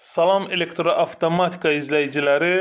Salam elektroavtomatika izləyiciləri.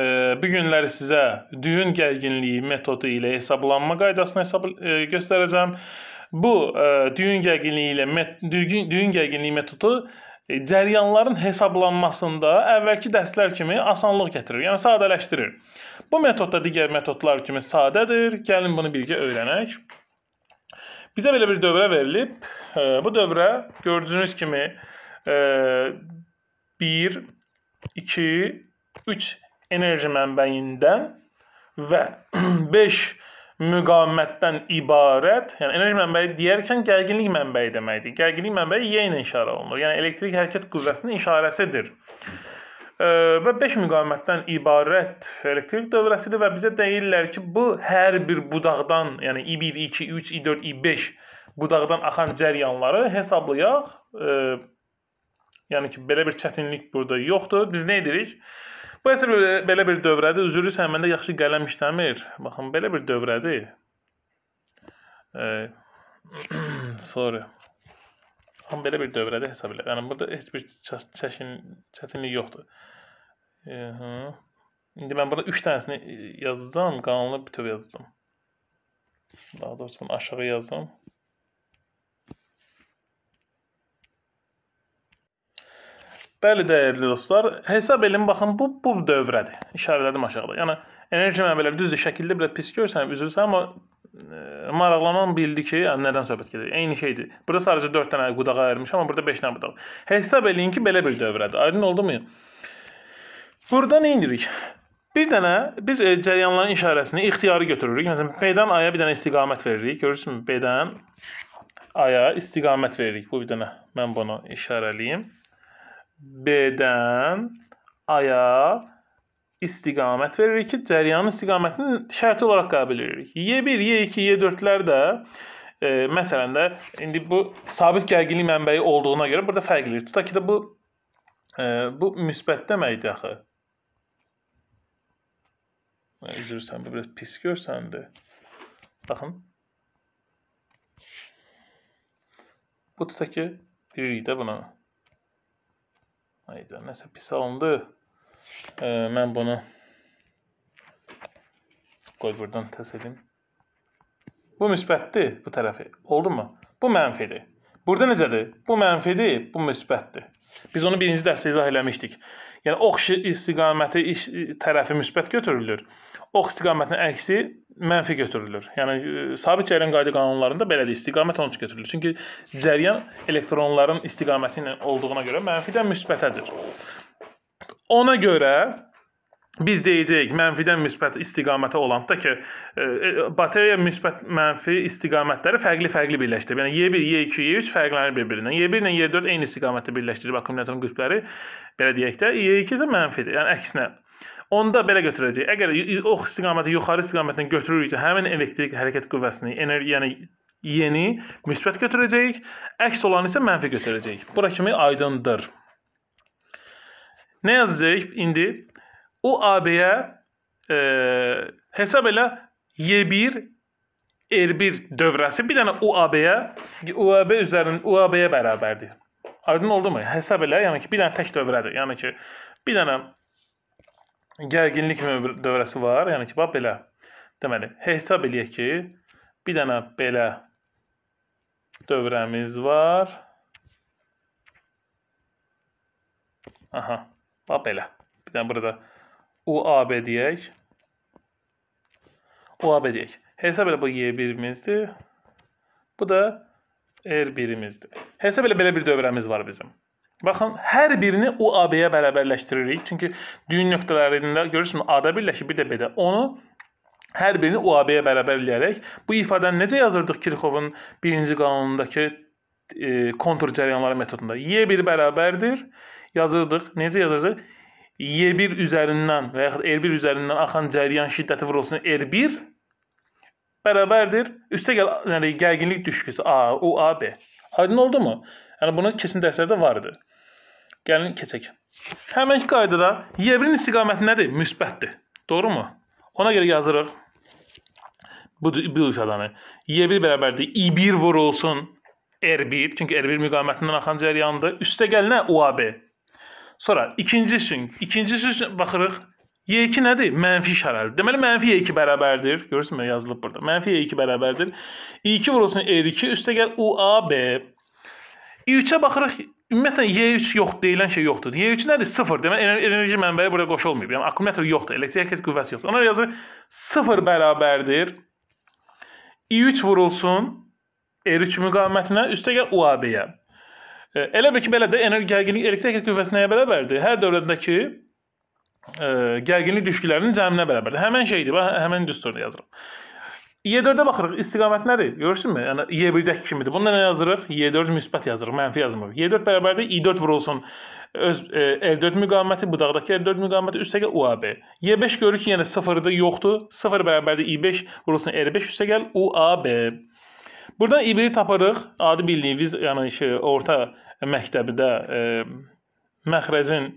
E, bu günləri sizə düyün gərginliyi metodu ilə hesablanma qaydasını hesab e, göstərəcəm. Bu e, düyün gərginliyi ilə düyün, düyün gərginliyi metodu cəryanların hesablanmasında əvvəlki dərslər kimi asanlıq gətirir, yəni sadələşdirir. Bu metod da digər metodlar kimi sadədir. Gəlin bunu birgə öyrənək. Bizə belə bir dövrə verilib. Bu dövrə gördüyünüz kimi 1, 2, 3 enerji mənbəyindən və 5 müqavimətdən ibarət, yəni enerji mənbəyi deyərkən gərginlik mənbəyi deməkdir. Gərginlik mənbəyi Y ilə işarə olunur. Yəni elektrik hərəkət qüvvəsinin işarəsidir. Və 5 müqavimətdən ibarət elektrik dövrəsidir və bizə deyirlər ki, bu hər bir budaqdan, yəni I1, I2, I3, I4, I5 budaqdan axan cəryanları hesablayaq. Yəni ki, belə bir çətinlik burada yoxdur. Biz nə edirik? Bu əsr belə bir dövrədir. Üzülürsən, məndə yaxşı qələm işləmir. Baxın, belə bir dövrədir. E, sorry. Amma belə bir dövrədə hesab elə. Yəni burada heç bir çəşin, çətinlik yoxdur. E, hı. İndi mən burada 3 dənəsini e, yazacağam, qalanını bütöv yazacağam. Daha doğrusu bunu aşağı yazacağam. Bəli, dəyərli dostlar, hesab elin baxın bu bu dövrədir. İşarələdim aşağıda. Yəni enerji mənbələri düzdür şəkildə belə pis görsən, üzülsən, amma ə, e, maraqlanan bildi ki, yəni, nədən söhbət gedir. Eyni şeydir. Burada sadəcə 4 dənə budağa ayırmış, amma burada 5 dənə budaq. Hesab eləyin ki, belə bir dövrədir. Aydın oldumu? Burada nə edirik? Bir dənə biz e, cəryanların işarəsini ixtiyari götürürük. Məsələn, B-dən A-ya bir dənə istiqamət veririk. Görürsünüz B-dən A-ya istiqamət veririk. Bu bir dənə mən bunu işarələyim. B-dən A-ya istiqamət veririk ki, cəryanın istiqamətini şərti olaraq qəbul edirik. Y1, Y2, Y4-lər də e, məsələn də indi bu sabit gərginlik mənbəyi olduğuna görə burada fərqlidir. Tutaq ki də bu e, bu müsbət deməkdir axı. Üzr istəyirəm, biraz pis görsəndi. Baxın. Bu tutaq ki, bilirik də buna. Hayda, nəsə pis alındı. E, mən bunu qoy buradan təs edim. Bu müsbətdir bu tərəfi. Oldu mu? Bu mənfidir. Burada necədir? Bu mənfidir, bu müsbətdir. Biz onu birinci dərsdə izah eləmişdik. Yəni ox istiqaməti iş tərəfi müsbət götürülür ox istiqamətinin əksi mənfi götürülür. Yəni e, sabit cərəyan qayda qanunlarında belədir, istiqamət onun üçün götürülür. Çünki cərəyan elektronların istiqaməti ilə olduğuna görə mənfidən müsbətədir. Ona görə biz deyəcəyik mənfidən müsbət istiqamətə olanda ki, e, e, batareya müsbət mənfi istiqamətləri fərqli-fərqli birləşdirib. Yəni Y1, Y2, Y3 fərqlənir bir-birindən. Y1 ilə Y4 eyni istiqamətdə birləşdirib akkumulyatorun qütbləri belə deyək də, Y2 isə mənfidir. Yəni əksinə Onda belə götürəcək. Əgər o istiqamətə yuxarı istiqamətdən götürürüksə, həmin elektrik hərəkət qüvvəsini, enerji, yəni yeni müsbət götürəcəyik, əks olanı isə mənfi götürəcəyik. Bura kimi aydındır. Nə yazacağıq indi? O AB-yə e, hesab elə Y1 R1 dövrəsi bir dənə UAB-yə UAB üzərinin UAB-yə bərabərdir. Aydın oldu mu? Hesab elə, yəni ki, bir dənə tək dövrədir. Yəni ki, bir dənə gərginlik dövrəsi var, yəni ki, bax belə. Deməli, hesab eləyək ki, bir dənə belə dövrəmiz var. Aha, bax belə. Bir dənə burada UAB deyək. UAB deyək. Hesab elə bu Y1-imizdir. Bu da R1-imizdir. Hesab elə belə bir dövrəmiz var bizim. Baxın, hər birini UAB-yə bərabərləşdiririk. Çünki düyün nöqtələrində görürsünüz, A-da birləşib, bir də B-də. Onu hər birini UAB-yə bərabər eləyərək bu ifadəni necə yazırdıq Kirxovun birinci qanunundakı e, kontur cəryanları metodunda? Y1 bərabərdir. Yazırdıq. Necə yazırdıq? Y1 üzərindən və yaxud R1 üzərindən axan cəryan şiddəti vurulsun R1 bərabərdir. Üstə gəl, yəni gərginlik düşküsü A, UAB. Aydın oldu mu? Yəni bunun kesin dərslərdə vardı. Gəlin keçək. Həmin qaydada Y1-in istiqaməti nədir? Müsbətdir. Doğrumu? Ona görə yazırıq bu bu ifadəni. Y1 bərabərdir i1 vurulsun r1, çünki r1 müqamətindən axan cəryandır. Üstə gəlinə UAB. Sonra ikinci üçün, ikinci üçün baxırıq. Y2 nədir? Mənfi işarəlidir. Deməli mənfi Y2 bərabərdir. Görürsünüzmü? Yazılıb burada. Mənfi Y2 bərabərdir. i2 vurulsun r2, üstə gəl UAB. i3-ə baxırıq. Ümumiyyətlə Y3 yoxdur, deyilən şey yoxdur. Y3 nədir? Sıfır. Demək enerji mənbəyi bura qoşulmayıb. Yəni akkumulyator yoxdur, elektrik hərəkət qüvvəsi yoxdur. Ona yazır sıfır bərabərdir i3 vurulsun R3 müqavimətinə, üstəgəl UAB-yə. E, elə bil ki, belə də enerji gərginlik elektrik hərəkət qüvvəsi nəyə bərabərdir? Hər dövrəndəki ə, e, gərginlik düşkilərinin cəminə bərabərdir. Həmin şeydir. Bax, həmin düsturda yazıram. Y4-də baxırıq, istiqamət nədir? Görürsünmü? Yəni Y1-dəki kimidir. Bunda nə yazırıq? Y4 müsbət yazırıq, mənfi yazmırıq. Y4 bərabərdir I4 vurulsun. Öz e, L4 müqaviməti, budaqdakı L4 müqaviməti üstəgəl UAB. Y5 görürük ki, yəni 0-dır, yoxdur. 0 bərabərdir I5 vurulsun R5 üstəgəl UAB. Buradan I1-i tapırıq. Adi bildiyimiz, yəni şey, orta məktəbdə e, məxrəcin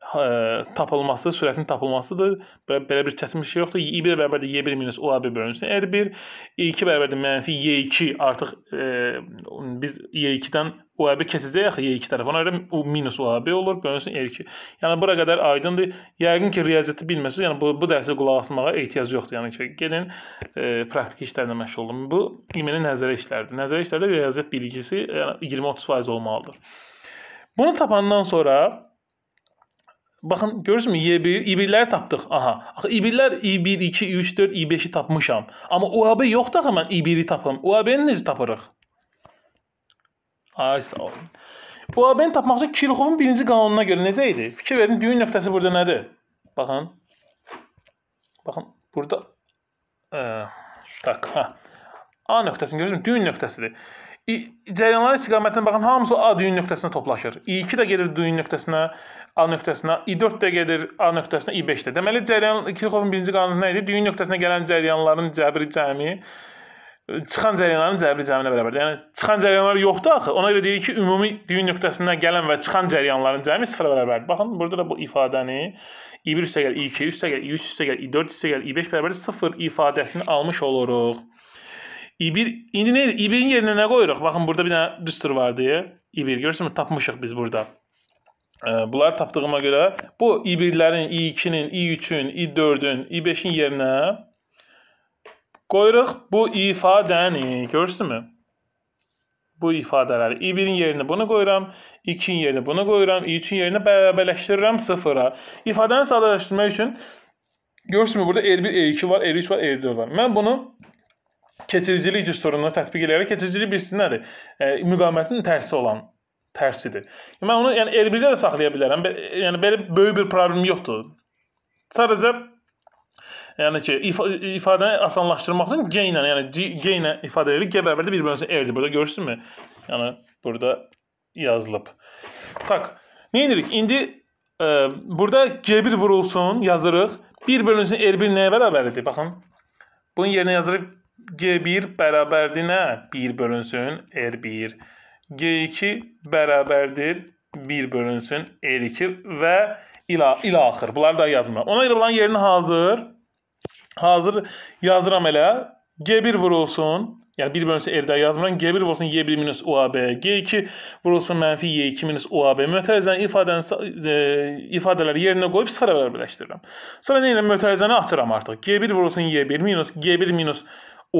ə, e, tapılması, sürətin tapılmasıdır. Belə, belə bir çətin bir şey yoxdur. Y1 bərabərdir y1 minus UA1 bölünsün R1, y2 bərabərdir mənfi y2 artıq ə, e, biz y2-dən UA1 kəsəcəyik axı y2 tərəf. Ona görə u minus UA1 olur, bölünsün R2. Yəni bura qədər aydındır. Yəqin ki, riyaziyyatı bilmirsiniz. Yəni bu bu dərsə qulaq asmağa ehtiyac yoxdur. Yəni ki, gedin ə, e, praktiki işlərlə məşğul olun. Bu İMN nəzərə işlərdir. Nəzərə işlərdə riyaziyyat bilgisi yəni 20-30% olmalıdır. Bunu tapandan sonra Baxın görürsünüzmü? Y1, Y1-ləri tapdıq. Aha. Axı Y1-lər Y1, 2, Y3, 4, Y5-i tapmışam. Amma UAB yoxdur axı mən Y1-i tapıram. UAB-ni necə tapırıq? Ay sağ olun. UAB-ni tapmaq üçün Kirxovun birinci qanununa görə necə idi? Fikir verin, düyün nöqtəsi burada nədir? Baxın. Baxın, burada ə, tak, ha. Hə. A nöqtəsini görürsünüz, düyün nöqtəsidir. Cəryanların istiqamətinə baxın, hamısı A düyün nöqtəsinə toplaşır. İ2 də gedir düyün nöqtəsinə. A nöqtəsinə i4 də gedir, A nöqtəsinə i5 də. Deməli, cəryan, Kirxovun birinci qanunu nə idi? Düyün nöqtəsinə gələn cəryanların cəbri cəmi çıxan cəryanların cəbri cəminə bərabərdir. Yəni çıxan cəryanlar yoxdur axı. Ona görə deyirik ki, ümumi düyün nöqtəsindən gələn və çıxan cəryanların cəmi 0-a bərabərdir. Baxın, burada da bu ifadəni i1 üstə gəl, i2 üstə gəl, i3 üstə gəl, i4 üstə gəl, i5 bərabər 0 ifadəsini almış oluruq. i1 indi nə idi? i1-in yerinə nə qoyuruq? Baxın, burada bir dənə düstur var deyə. i1 görürsünüz, tapmışıq biz burada. Bunları tapdığıma görə bu i1-lərin, i2-nin, i3-ün, i4-ün, i5-in yerinə qoyuruq bu ifadəni. Görürsünüzmü? Bu ifadələri. i1-in yerinə bunu qoyuram, i2-nin yerinə bunu qoyuram, i3-ün yerinə bərabərləşdirirəm 0-a. İfadəni sadələşdirmək üçün görürsünüzmü burada r1, er r2 er var, r3 er var, r4 var. Mən bunu keçiricilik düsturuna tətbiq edərək keçiricilik bilirsin nədir? E, müqamətin tərsi olan tərsidir. Mən onu yəni L1-də də saxlaya bilərəm. Yəni belə böyük bir problem yoxdur. Sadəcə yəni ki, if ifadəni asanlaşdırmaq üçün G ilə, yəni G ilə ifadə edilir. G bərabərdir 1 bölü R-dir. Burada görürsünüzmü? Yəni burada yazılıb. Tak. Nə edirik? İndi ə, e, burada G1 vurulsun, yazırıq. 1 bölünsün R1 nəyə bərabərdir? Baxın. Bunun yerinə yazırıq G1 bərabərdir nə? 1 bölünsün R1. G2 bərabərdir 1 bölünsün R2 e və ilə, ilə axır. Bunları da yazmıram. Ona görə bunların yerini hazır hazır yazıram elə. G1 vurulsun. Yəni 1 bölünsün e R-də yazmıram. G1 vurulsun Y1 minus UAB. G2 vurulsun mənfi Y2 minus UAB. Mötərizənin ifadəni, e, ifadələri yerinə qoyub sıfıra bərabər birləşdirirəm. Sonra nə ilə mötərizəni açıram artıq. G1 vurulsun Y1 minus G1 minus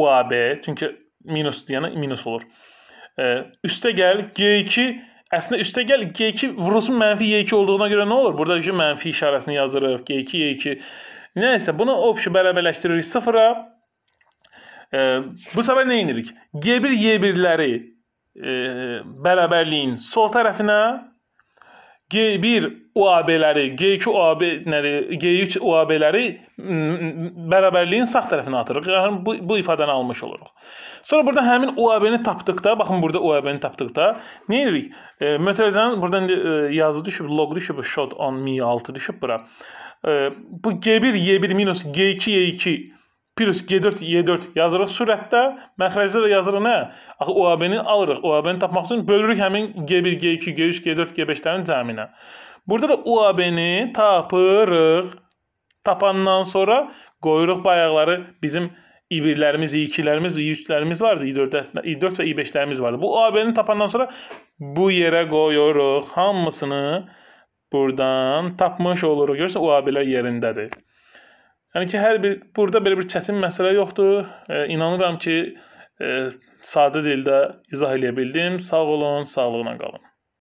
UAB. Çünki minus deyənə minus olur üstə gəl G2 əslində üstə gəl G2 vurusun mənfi Y2 olduğuna görə nə olur? Burada ki mənfi işarəsini yazdırırıq. G2 Y2. Nəysə bunu obşu bərabərləşdiririk 0-a. E, bu səfər nə edirik? G1 Y1-ləri e, bərabərliyin sol tərəfinə G1 UAB-ləri, G2 UAB-ləri, G3 UAB-ləri bərabərliyin sağ tərəfinə atırıq. Yəni bu bu ifadəni almış oluruq. Sonra burada həmin UAB-ni tapdıqda, baxın burada UAB-ni tapdıqda nə edirik? E, Mötərizənin burada indi e, yazı düşüb, log düşüb, shot on mi 6 düşüb bura. E, bu G1 Y1 - G2 Y2 plus G4, Y4 yazırıq sürətdə, məxrəcdə də yazırıq nə? Axı OAB-ni alırıq. OAB-ni tapmaq üçün bölürük həmin G1, G2, G3, G4, G5-lərin cəminə. Burada da UAB-ni tapırıq. Tapandan sonra qoyuruq bayaqları bizim İ1-lərimiz, İ2-lərimiz, İ3-lərimiz vardı, İ4, İ4 və İ5-lərimiz vardı. Bu UAB-ni tapandan sonra bu yerə qoyuruq. Hamısını buradan tapmış oluruq. Görürsən, UAB-lər yerindədir. Yəni ki, hər bir burada belə bir çətin məsələ yoxdur. E, inanıram ki, e, sadə dildə izah eləyə bildim. Sağ olun, sağlığına qalın.